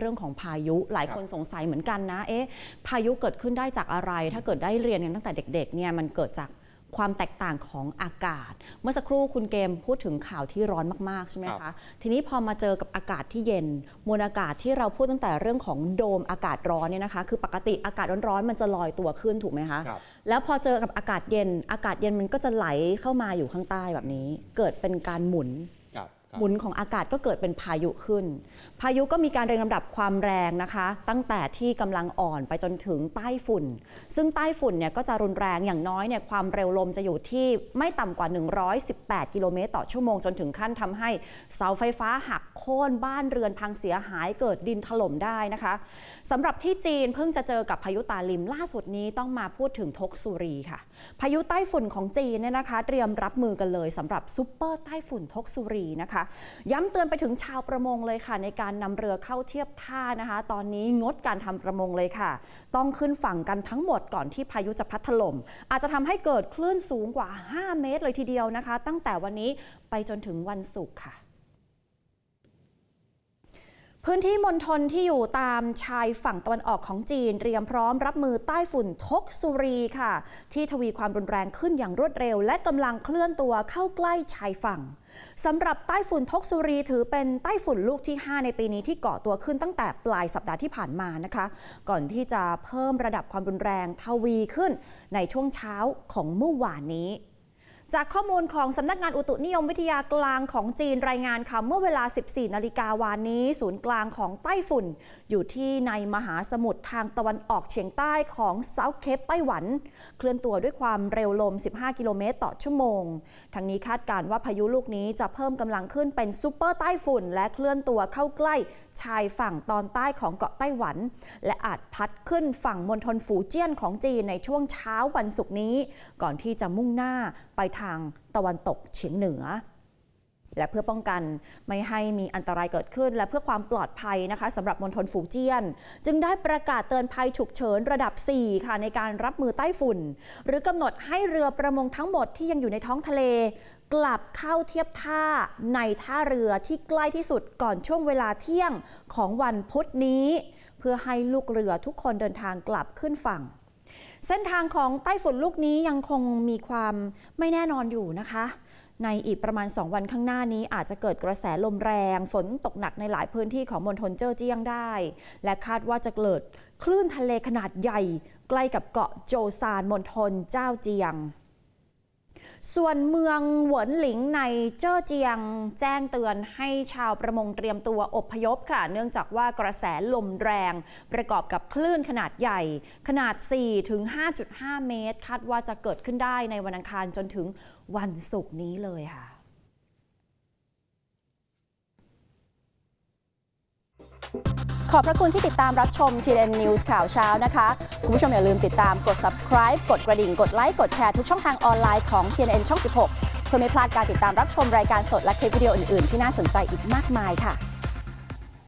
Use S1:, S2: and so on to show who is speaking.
S1: เรื่องของพายุหลายคนสงสัยเหมือนกันนะ เอ๊ะ พายุเกิดขึ้นได้จากอะไร ถ้าเกิดได้เรียนกันตั้งแต่เด็กๆ เนี่ย มันเกิดจากความแตกต่างของอากาศ เมื่อสักครู่คุณเกมพูดถึงข่าวที่ร้อนมากๆ ใช่ไหมคะ ทีนี้พอมาเจอกับอากาศที่เย็น มวลอากาศที่เราพูดตั้งแต่เรื่องของโดมอากาศร้อนเนี่ยนะคะ คือ ปกติอากาศร้อนๆ มันจะลอยตัวขึ้นถูกไหมคะ แล้วพอเจอกับอากาศเย็น อากาศเย็นมันก็จะไหลเข้ามาอยู่ข้างใต้แบบนี้ เกิดเป็นการหมุนหมุนของอากาศก็เกิดเป็นพายุขึ้น พายุก็มีการเรียงลำดับความแรงนะคะ ตั้งแต่ที่กำลังอ่อนไปจนถึงใต้ฝุ่น ซึ่งใต้ฝุ่นเนี่ยก็จะรุนแรงอย่างน้อยเนี่ยความเร็วลมจะอยู่ที่ไม่ต่ำกว่า 118 กิโลเมตรต่อชั่วโมงจนถึงขั้นทำให้เสาไฟฟ้าหักโค่นบ้านเรือนพังเสียหายเกิดดินถล่มได้นะคะสำหรับที่จีนเพิ่งจะเจอกับพายุตาลิมล่าสุดนี้ต้องมาพูดถึงทกสุรีค่ะ พายุใต้ฝุ่นของจีนเนี่ยนะคะเตรียมรับมือกันเลยสำหรับซุปเปอร์ใต้ฝุ่นทกสุรีนะคะย้ำเตือนไปถึงชาวประมงเลยค่ะ ในการนำเรือเข้าเทียบท่านะคะ ตอนนี้งดการทำประมงเลยค่ะ ต้องขึ้นฝั่งกันทั้งหมดก่อนที่พายุจะพัดถล่มอาจจะทำให้เกิดคลื่นสูงกว่า 5 เมตรเลยทีเดียวนะคะ ตั้งแต่วันนี้ไปจนถึงวันศุกร์ค่ะพื้นที่มณฑลที่อยู่ตามชายฝั่งตะวันออกของจีน เตรียมพร้อมรับมือใต้ฝุ่นทกสุรีค่ะ ที่ทวีความรุนแรงขึ้นอย่างรวดเร็ว และกำลังเคลื่อนตัวเข้าใกล้ชายฝั่งสำหรับใต้ฝุ่นทกสุรีถือเป็นใต้ฝุ่นลูกที่ 5 ในปีนี้ที่เกาะตัวขึ้นตั้งแต่ปลายสัปดาห์ที่ผ่านมานะคะ ก่อนที่จะเพิ่มระดับความรุนแรงทวีขึ้นในช่วงเช้าของเมื่อวานนี้จากข้อมูลของสำนักงานอุตุนิยมวิทยากลางของจีนรายงานค่ะเมื่อเวลา 14 นาฬิกาวานนี้ ศูนย์กลางของไต้ฝุ่น อยู่ที่ในมหาสมุทรทางตะวันออกเฉียงใต้ของเซาท์เคปไต้หวัน เคลื่อนตัวด้วยความเร็วลม 15 กิโลเมตรต่อชั่วโมง ทั้งนี้คาดการว่าพายุลูกนี้จะเพิ่มกำลังขึ้นเป็นซูเปอร์ไต้ฝุ่นและเคลื่อนตัวเข้าใกล้ชายฝั่งตอนใต้ของเกาะไต้หวัน และอาจพัดขึ้นฝั่งมณฑลฝูเจี้ยนของจีนในช่วงเช้าวันศุกร์นี้ ก่อนที่จะมุ่งหน้าไปททางตะวันตกเฉียงเหนือ และเพื่อป้องกันไม่ให้มีอันตรายเกิดขึ้น และเพื่อความปลอดภัยนะคะสำหรับมณฑลฝูเจี้ยน จึงได้ประกาศเตือนภัยฉุกเฉินระดับ 4 ค่ะในการรับมือไต้ฝุ่น หรือกำหนดให้เรือประมงทั้งหมดที่ยังอยู่ในท้องทะเล กลับเข้าเทียบท่าในท่าเรือที่ใกล้ที่สุดก่อนช่วงเวลาเที่ยงของวันพุธนี้ เพื่อให้ลูกเรือทุกคนเดินทางกลับขึ้นฝั่งเส้นทางของไต้ฝุ่นลูกนี้ยังคงมีความไม่แน่นอนอยู่นะคะ ในอีกประมาณ 2 วันข้างหน้านี้อาจจะเกิดกระแสลมแรง ฝนตกหนักในหลายพื้นที่ของมณฑลเจ้อเจียงได้ และคาดว่าจะเกิดคลื่นทะเลขนาดใหญ่ ใกล้กับเกาะโจซานมณฑลเจ้าเจียงส่วนเมืองหวนหลิงในเจ้อเจียงแจ้งเตือนให้ชาวประมงเตรียมตัวอบพยพค่ะ เนื่องจากว่ากระแสลมแรงประกอบกับคลื่นขนาดใหญ่ ขนาด 4 ถึง 5.5 เมตรคาดว่าจะเกิดขึ้นได้ในวันอังคารจนถึงวันศุกร์นี้เลยค่ะขอบพระคุณที่ติดตามรับชมทีเด็ดนิวส์ข่าวเช้านะคะ คุณผู้ชมอย่าลืมติดตามกด subscribe กดกระดิ่งกดไลค์กดแชร์ทุกช่องทางออนไลน์ของ t ็ n ช่อง 16 เพื่อไม่พลาดการติดตามรับชมรายการสด และคลิปวิดีโออื่นๆที่น่าสนใจอีกมากมายค่ะ